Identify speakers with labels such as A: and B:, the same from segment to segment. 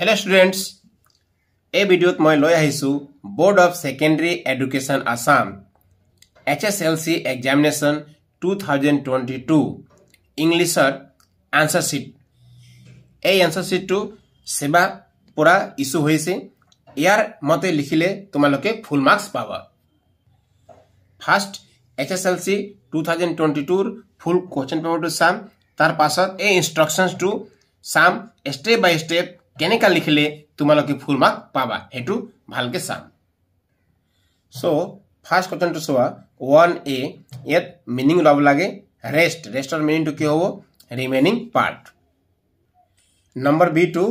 A: Hello' students এই ভিডিঅ'ত মই লৈ আহিছোঁ board of secondary education Assam H S L C examination two thousand twenty two ইংলিছত এনচাৰশ্বিট এই এনচাৰশ্বিটটো ছেবা পৰা ইছ্যু হৈছে ইয়াৰ মতে লিখিলে তোমালোকে ফুল মাৰ্কছ পাবা first H S L C two thousand twenty টুৰ ফুল কুৱেশ্যন পেপাৰটো চাম তাৰ পাছত এই ইনষ্ট্ৰকশ্যনছটো চাম ষ্টেপ বাই ষ্টেপ কেনেকা লিখিলে তোমালোকে ফুল মাৰ্ক পাবা সেইটো ভালকে চাম চ' ফাৰ্ষ্ট কুৱেশ্যনটো চোৱা ওৱান এ ইয়াত মিনিং লব লাগে ৰেষ্ট ৰেষ্টৰ মিনিংটো কি হ'ব remaining part number B two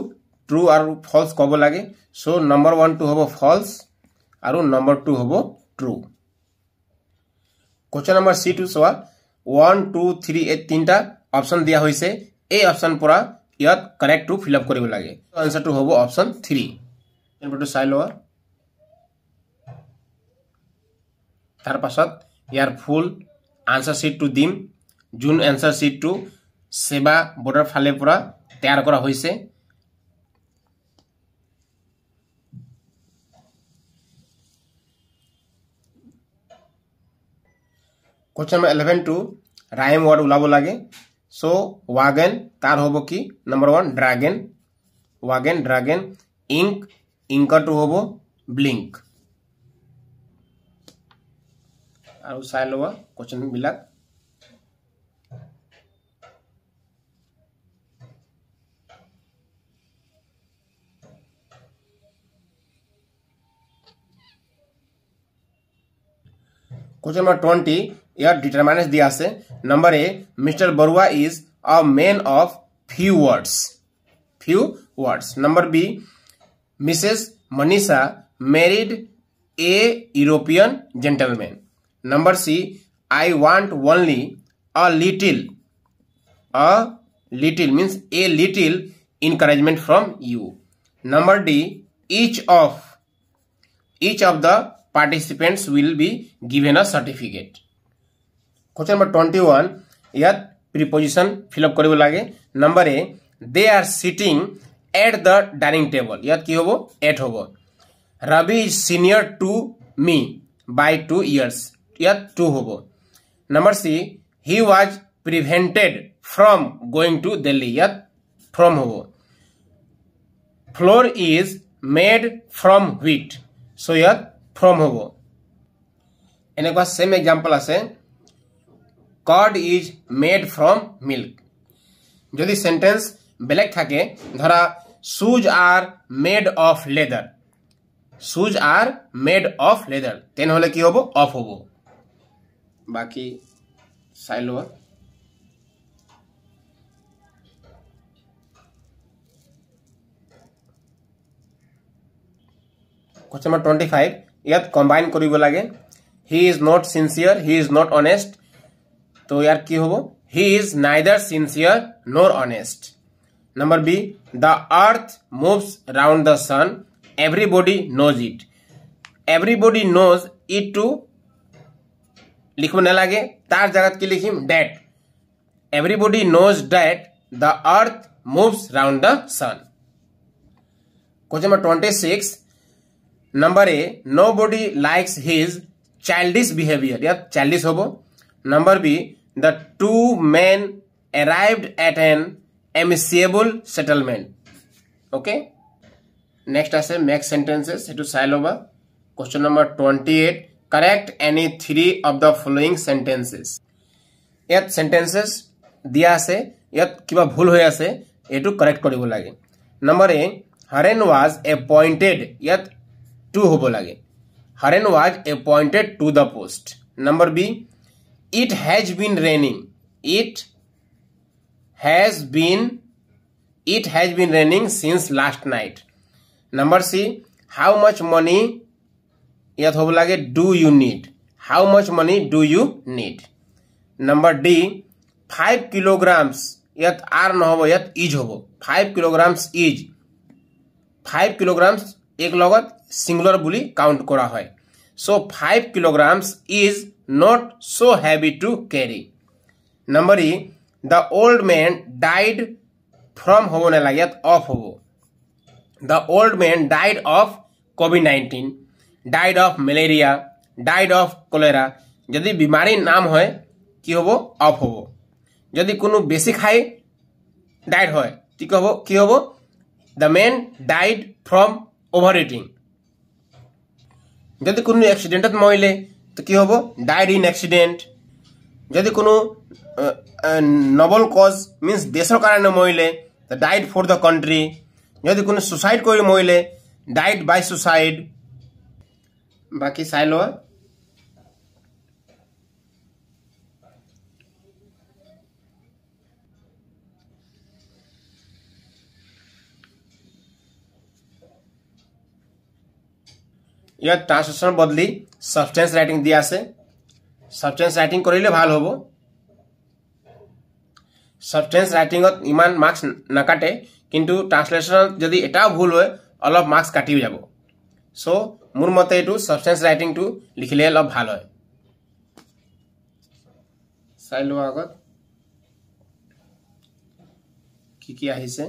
A: true আৰু ফল্চ ক'ব লাগে চ' নম্বৰ ওৱানটো হ'ব ফল্চ আৰু নম্বৰ টু হ'ব true question number C two চোৱা ওৱান টু থ্ৰী এই তিনিটা অপশ্যন দিয়া হৈছে এই অপশ্যন পৰা ইয়াত কানেক্টটো ফিল আপ কৰিব লাগে আনচাৰটো হ'ব অপশ্যন থ্ৰী এনেকুৱাটো চাই লোৱা তাৰপাছত ইয়াৰ ফুল আনচাৰ শ্বিটটো দিম যোন এনচাৰ শ্বিটটো চেবা বৰ্ডৰ ফালে পৰা তৈয়াৰ কৰা হৈছে question number eleven two rhyme word ওলাব লাগে सो वागन तार हम कि number one dragon wagon dragon ink ink two hmm blink আৰু চাই লোৱা কুৱেশ্যনবিলাক क्वेश्चन नंबर ट्वेंटी यहाँ डिटरमाइनेंस दिया से number A Mr Baruah is a man of few words few words number B Mrs Manisha married a European gentleman number C I want only a little a little means a little encouragement from you number D each of each of the participants will be given a certificate question number twenty one इत preposition fill up कर लगे number A they are sitting at the dining table इत की hmm at hmm Ravi is senior to me by two years इत to hmm number C he was prevented from going to Delhi इत from hmm flour is made from wheat so इत from hmm एने same example आज curd is made from milk जो sentence ब्लैक थे धरा shoes are made of leather shoes are made of leather then कि hmm of हब बाकी सैलोर क्वेश्चन नंबर ट्वेंटी फाइव इत कम्बाइन लगे he is not sincere he is not honest তো यार কি হবো he is neither sincere nor honest number B the earth moves round the sun everybody knows it everybody knows it টু লিখব না লাগে তার জরাত কি লিখিম that everybody knows that the earth moves round the sun question number 26 number A nobody likes his childish behaviour ইয়ার 40 হবো number B the two men arrived at an amicable settlement. Okay. Next as a make sentences to Silova. Question number 28. Correct any three of the following sentences. Yet sentences diase yet kiba bulhoyase it to correct kodibulagi. Number A Haren was appointed yet to hobulagi. Haren was appointed to the post. Number B it has been raining it has been it has been raining since last night number c how much money yath hobo lage do you need how much money do you need number d 5 kilograms yath r na hobo yath is hobo 5 kilograms is 5 kilograms ek logot singular buli count kora hoy so 5 kilograms is 5 not so heavy to carry. Number E, the old man died from होने ना लग जात of हो The old man died of COVID-19, died of malaria, died of cholera. यदि बीमारी नाम होए कि होबो ऑफ होबो यदि कोनो बेसी खाए डाइड होए ती कहबो कि होबो the man died from overeating यदि कोनो एक्सीडेंटत मइले তো কী হবো ডায়েড ইন অ্যাক্সিডেন্ট যদি কোনো নবল কজ মিন্স দেশের কারণে মরিলে ডায়েট ফর দ্য কন্ট্রি যদি কোনো সুসাইড কৰি মৰিলে ডায়েট বাই সুসাইড বাকী চাই লোৱা ইয়াত ট্ৰান্সলেশ্যনৰ বদলি ছাবষ্টেঞ্চ ৰাইটিং দিয়া আছে ছাবষ্টেঞ্চ ৰাইটিং কৰিলে ভাল হ'ব ছাবষ্টেঞ্চ ৰাইটিঙত ইমান মাৰ্কছ নাকাটে কিন্তু ট্ৰান্সলেশ্যনত যদি এটাও ভুল হয় অলপ মাৰ্কছ কাটিও যাব চ' মোৰ মতে এইটো ছাবষ্টেঞ্চ ৰাইটিংটো লিখিলে অলপ ভাল হয় চাই লোৱাৰ আগত কি কি আহিছে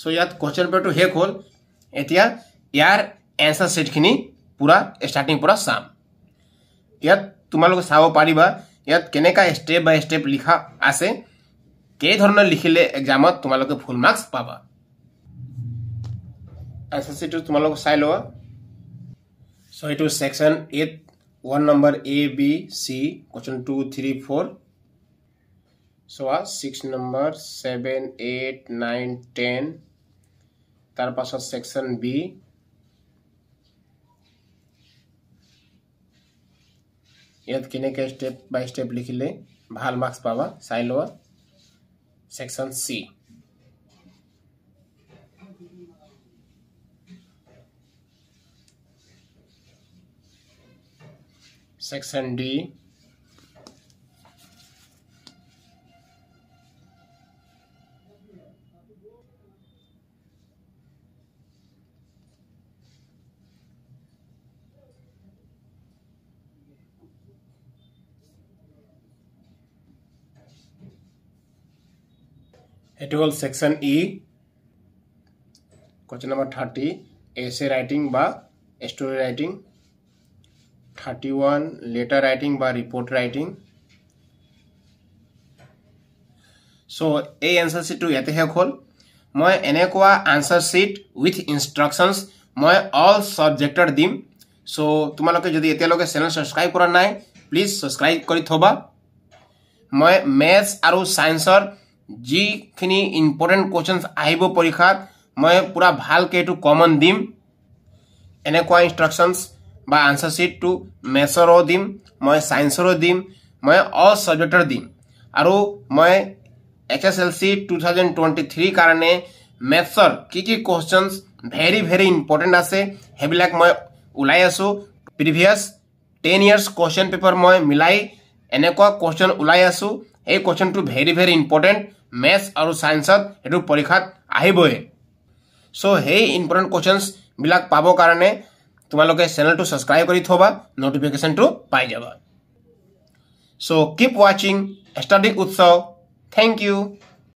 A: সো ইয়াত কোশ্চেন পেপারটা শেষ হল এতিয়া ইয়ার এন্সার সেট খিনি পুরা স্টার্টিং পুরা সাম ইয়াত তোমালোকে চাব পারিবা ইয়াত কেনেকা স্টেপ বাই স্টেপ লিখা আছে কেই ধরনের লিখিলে এক্সামত তোমালোকে ফুল মার্কস পাবা এন্সার সেট তোমালোকে চাই লওয়া সো এইটো section eight one number A B C question two three four so आ 6 नंबर 7 8 9 10 তারপরে সেকশন বি এত কি নে কে স্টেপ বাই স্টেপ লিখলে ভাল মার্কস পাবা সাইলোয়ার সেকশন সি সেকশন ডি এইটো হ'ল section E question number thirty essay writing বা story writing thirty one letter writing বা ৰিপৰ্ট ৰাইটিং চ' এই এনচাৰ শ্বিটটো ইয়াতে শেষ হ'ল মই এনেকুৱা আনচাৰ শ্বিট উইথ ইনষ্ট্ৰাকশ্যনছ মই অল ছাবজেক্টৰ দিম চ' তোমালোকে যদি এতিয়ালৈকে চেনেল ছাবস্ক্ৰাইব কৰা নাই প্লিজ ছাবস্ক্ৰাইব কৰি থবা মই মেথছ আৰু ছায়েন্সৰ যিখিনি ইম্পৰ্টেণ্ট কুৱেশ্যনছ আহিব পৰীক্ষাত মই পূৰা ভালকৈ এইটো কমন দিম এনেকুৱা ইনষ্ট্ৰাকশ্যনছ বা আনচাৰ শ্বীটটো মেথছৰো দিম মই ছায়েন্সৰো দিম মই অল ছাবজেক্টৰ দিম আৰু মই S S L C two thousand twenty থ্ৰীৰ কাৰণে মেথছৰ কি কি কুৱেশ্যনছ ভেৰি ভেৰি ইম্পৰ্টেণ্ট আছে সেইবিলাক মই ওলাই আছোঁ previous ten years question paper মই মিলাই এনেকুৱা কুৱেশ্যন ওলাই আছোঁ এই কুৱেশ্যনটো ভেৰি ভেৰি ইম্পৰ্টেণ্ট মেথছ আৰু ছায়েন্সত সেইটো পৰীক্ষাত আহিবই চ' সেই ইম্পৰ্টেণ্ট কুৱেশ্যনছবিলাক পাবৰ কাৰণে তোমালোকে চেনেলটো ছাবস্ক্ৰাইব কৰি থবা নটিফিকেশ্যনটো পাই যাবা চ' কিপ ৱাচিং ষ্টাডি উৎসৱ থেংক ইউ